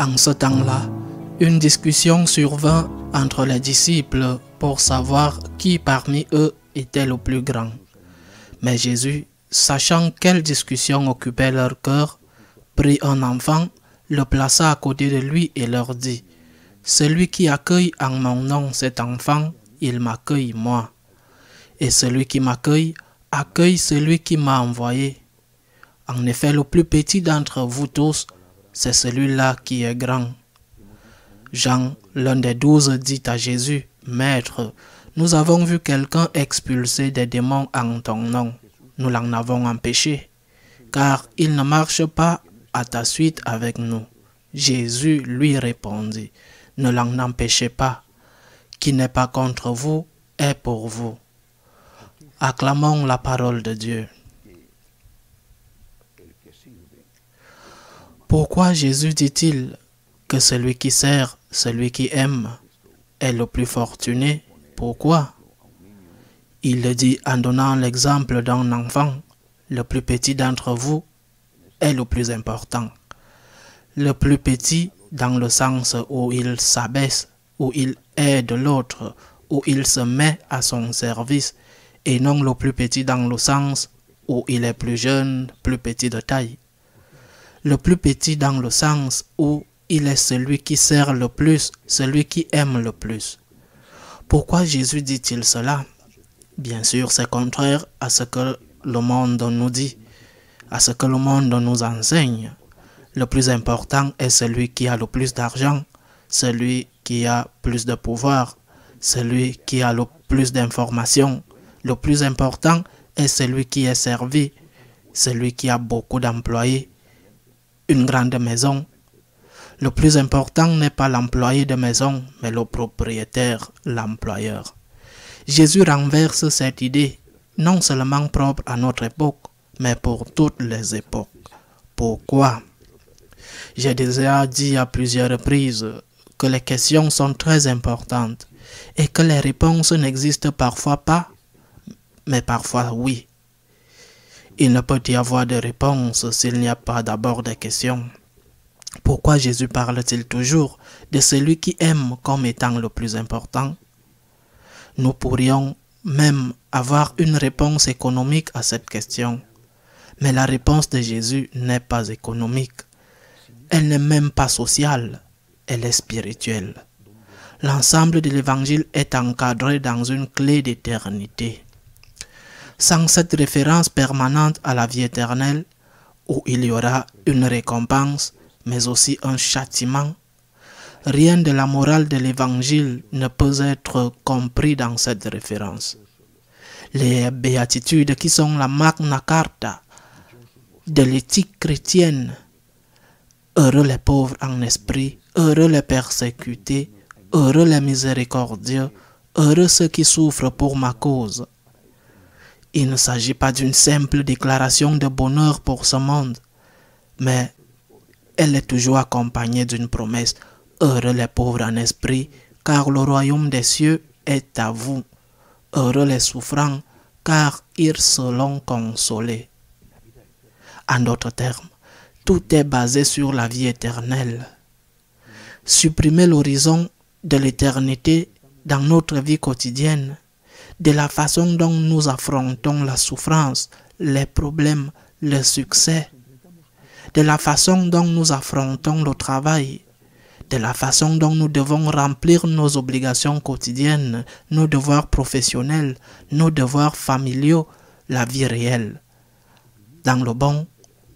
En ce temps-là, une discussion survint entre les disciples pour savoir qui parmi eux était le plus grand. Mais Jésus, sachant quelle discussion occupait leur cœur, prit un enfant, le plaça à côté de lui et leur dit, Celui qui accueille en mon nom cet enfant, il m'accueille moi. Et celui qui m'accueille, accueille celui qui m'a envoyé. En effet, le plus petit d'entre vous tous c'est celui-là qui est grand. Jean, l'un des douze, dit à Jésus, Maître, nous avons vu quelqu'un expulser des démons en ton nom. Nous l'en avons empêché, car il ne marche pas à ta suite avec nous. Jésus lui répondit, Ne l'en empêchez pas. Qui n'est pas contre vous est pour vous. Acclamons la parole de Dieu. Pourquoi Jésus dit-il que celui qui sert, celui qui aime, est le plus fortuné Pourquoi Il le dit en donnant l'exemple d'un enfant. Le plus petit d'entre vous est le plus important. Le plus petit dans le sens où il s'abaisse, où il aide l'autre, où il se met à son service, et non le plus petit dans le sens où il est plus jeune, plus petit de taille le plus petit dans le sens où il est celui qui sert le plus, celui qui aime le plus. Pourquoi Jésus dit-il cela Bien sûr, c'est contraire à ce que le monde nous dit, à ce que le monde nous enseigne. Le plus important est celui qui a le plus d'argent, celui qui a plus de pouvoir, celui qui a le plus d'informations. Le plus important est celui qui est servi, celui qui a beaucoup d'employés, une grande maison. Le plus important n'est pas l'employé de maison, mais le propriétaire, l'employeur. Jésus renverse cette idée, non seulement propre à notre époque, mais pour toutes les époques. Pourquoi J'ai déjà dit à plusieurs reprises que les questions sont très importantes et que les réponses n'existent parfois pas, mais parfois oui. Il ne peut y avoir de réponse s'il n'y a pas d'abord des questions. Pourquoi Jésus parle-t-il toujours de celui qui aime comme étant le plus important Nous pourrions même avoir une réponse économique à cette question. Mais la réponse de Jésus n'est pas économique. Elle n'est même pas sociale, elle est spirituelle. L'ensemble de l'évangile est encadré dans une clé d'éternité sans cette référence permanente à la vie éternelle, où il y aura une récompense, mais aussi un châtiment, rien de la morale de l'Évangile ne peut être compris dans cette référence. Les béatitudes qui sont la magna carta de l'éthique chrétienne, heureux les pauvres en esprit, heureux les persécutés, heureux les miséricordieux, heureux ceux qui souffrent pour ma cause, il ne s'agit pas d'une simple déclaration de bonheur pour ce monde, mais elle est toujours accompagnée d'une promesse. Heureux les pauvres en esprit, car le royaume des cieux est à vous. Heureux les souffrants, car ils seront consolés. En d'autres termes, tout est basé sur la vie éternelle. Supprimer l'horizon de l'éternité dans notre vie quotidienne de la façon dont nous affrontons la souffrance, les problèmes, le succès, de la façon dont nous affrontons le travail, de la façon dont nous devons remplir nos obligations quotidiennes, nos devoirs professionnels, nos devoirs familiaux, la vie réelle. Dans le bon,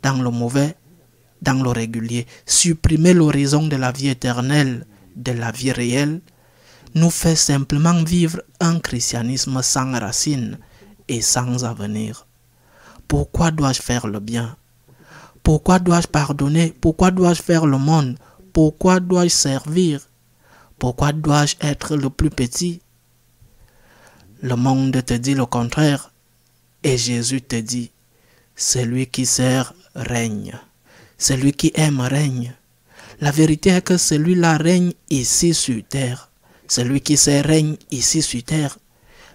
dans le mauvais, dans le régulier. Supprimer l'horizon de la vie éternelle, de la vie réelle, nous fait simplement vivre un christianisme sans racine et sans avenir. Pourquoi dois-je faire le bien Pourquoi dois-je pardonner Pourquoi dois-je faire le monde Pourquoi dois-je servir Pourquoi dois-je être le plus petit Le monde te dit le contraire et Jésus te dit, celui qui sert règne, celui qui aime règne. La vérité est que celui-là règne ici sur terre. Celui qui se règne ici sur terre,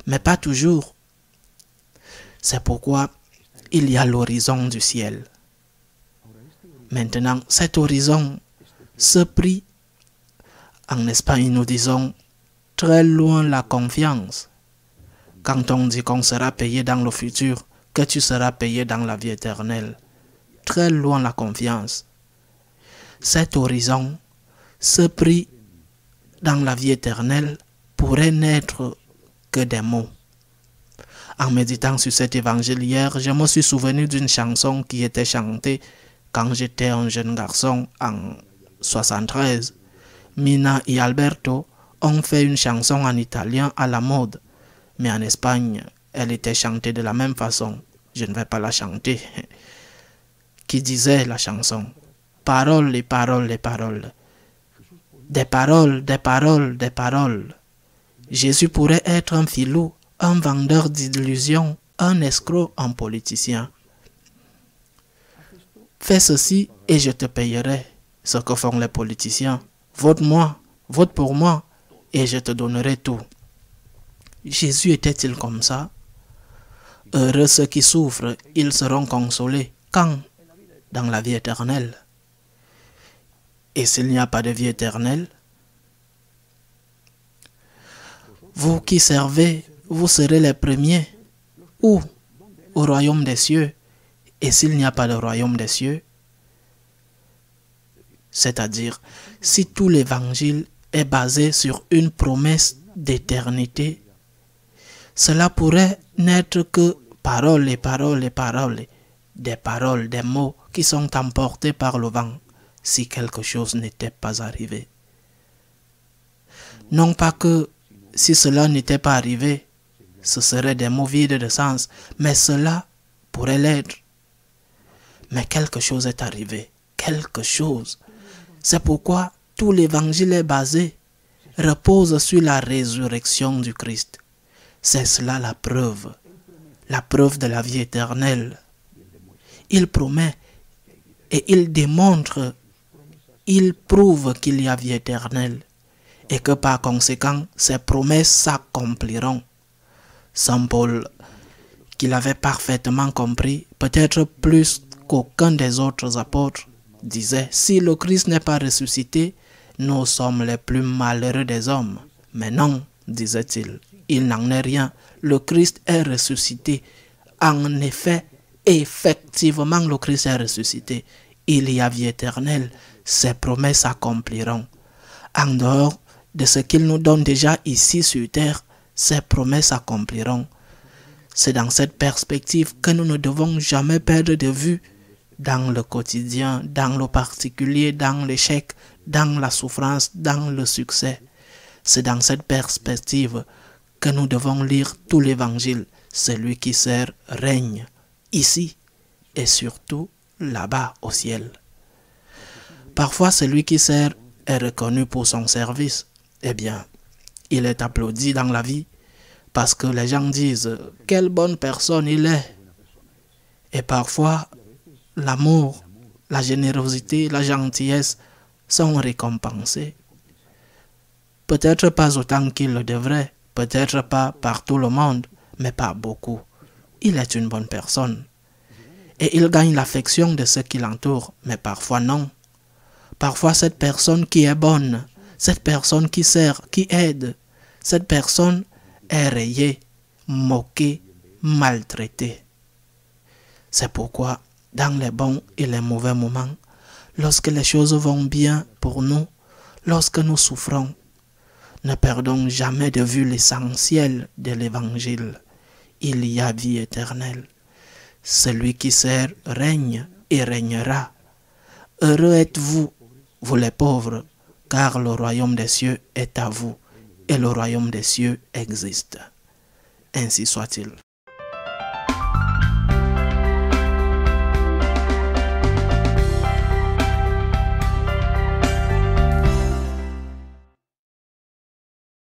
mais pas toujours. C'est pourquoi il y a l'horizon du ciel. Maintenant, cet horizon, ce prix, en Espagne nous disons très loin la confiance. Quand on dit qu'on sera payé dans le futur, que tu seras payé dans la vie éternelle, très loin la confiance. Cet horizon, ce prix dans la vie éternelle pourraient n'être que des mots. En méditant sur cet évangile je me suis souvenu d'une chanson qui était chantée quand j'étais un jeune garçon en 73. Mina et Alberto ont fait une chanson en italien à la mode, mais en Espagne, elle était chantée de la même façon. Je ne vais pas la chanter. Qui disait la chanson Paroles et paroles et paroles. Des paroles, des paroles, des paroles. Jésus pourrait être un filou, un vendeur d'illusions, un escroc, un politicien. Fais ceci et je te payerai ce que font les politiciens. Vote-moi, vote pour moi et je te donnerai tout. Jésus était-il comme ça Heureux ceux qui souffrent, ils seront consolés. Quand Dans la vie éternelle et s'il n'y a pas de vie éternelle, vous qui servez, vous serez les premiers Où? au royaume des cieux. Et s'il n'y a pas de royaume des cieux, c'est-à-dire si tout l'évangile est basé sur une promesse d'éternité, cela pourrait n'être que paroles et paroles et paroles, des paroles, des mots qui sont emportés par le vent si quelque chose n'était pas arrivé. Non pas que si cela n'était pas arrivé, ce serait des mots vides de sens, mais cela pourrait l'être. Mais quelque chose est arrivé, quelque chose. C'est pourquoi tout l'évangile est basé, repose sur la résurrection du Christ. C'est cela la preuve, la preuve de la vie éternelle. Il promet et il démontre il prouve qu'il y a vie éternelle et que par conséquent ses promesses s'accompliront. Saint Paul, qu'il avait parfaitement compris, peut-être plus qu'aucun des autres apôtres, disait, si le Christ n'est pas ressuscité, nous sommes les plus malheureux des hommes. Mais non, disait-il, il, il n'en est rien. Le Christ est ressuscité. En effet, effectivement, le Christ est ressuscité. Il y a vie éternelle ses promesses s'accompliront. En dehors de ce qu'il nous donne déjà ici sur terre, ses promesses s'accompliront. C'est dans cette perspective que nous ne devons jamais perdre de vue dans le quotidien, dans le particulier, dans l'échec, dans la souffrance, dans le succès. C'est dans cette perspective que nous devons lire tout l'Évangile. Celui qui sert règne ici et surtout là-bas au ciel. Parfois, celui qui sert est reconnu pour son service. Eh bien, il est applaudi dans la vie parce que les gens disent quelle bonne personne il est. Et parfois, l'amour, la générosité, la gentillesse sont récompensés. Peut-être pas autant qu'il le devrait, peut-être pas par tout le monde, mais par beaucoup. Il est une bonne personne. Et il gagne l'affection de ceux qui l'entourent, mais parfois non. Parfois, cette personne qui est bonne, cette personne qui sert, qui aide, cette personne est rayée, moquée, maltraitée. C'est pourquoi, dans les bons et les mauvais moments, lorsque les choses vont bien pour nous, lorsque nous souffrons, ne perdons jamais de vue l'essentiel de l'évangile. Il y a vie éternelle. Celui qui sert règne et régnera. Heureux êtes-vous vous les pauvres, car le royaume des cieux est à vous, et le royaume des cieux existe. Ainsi soit-il.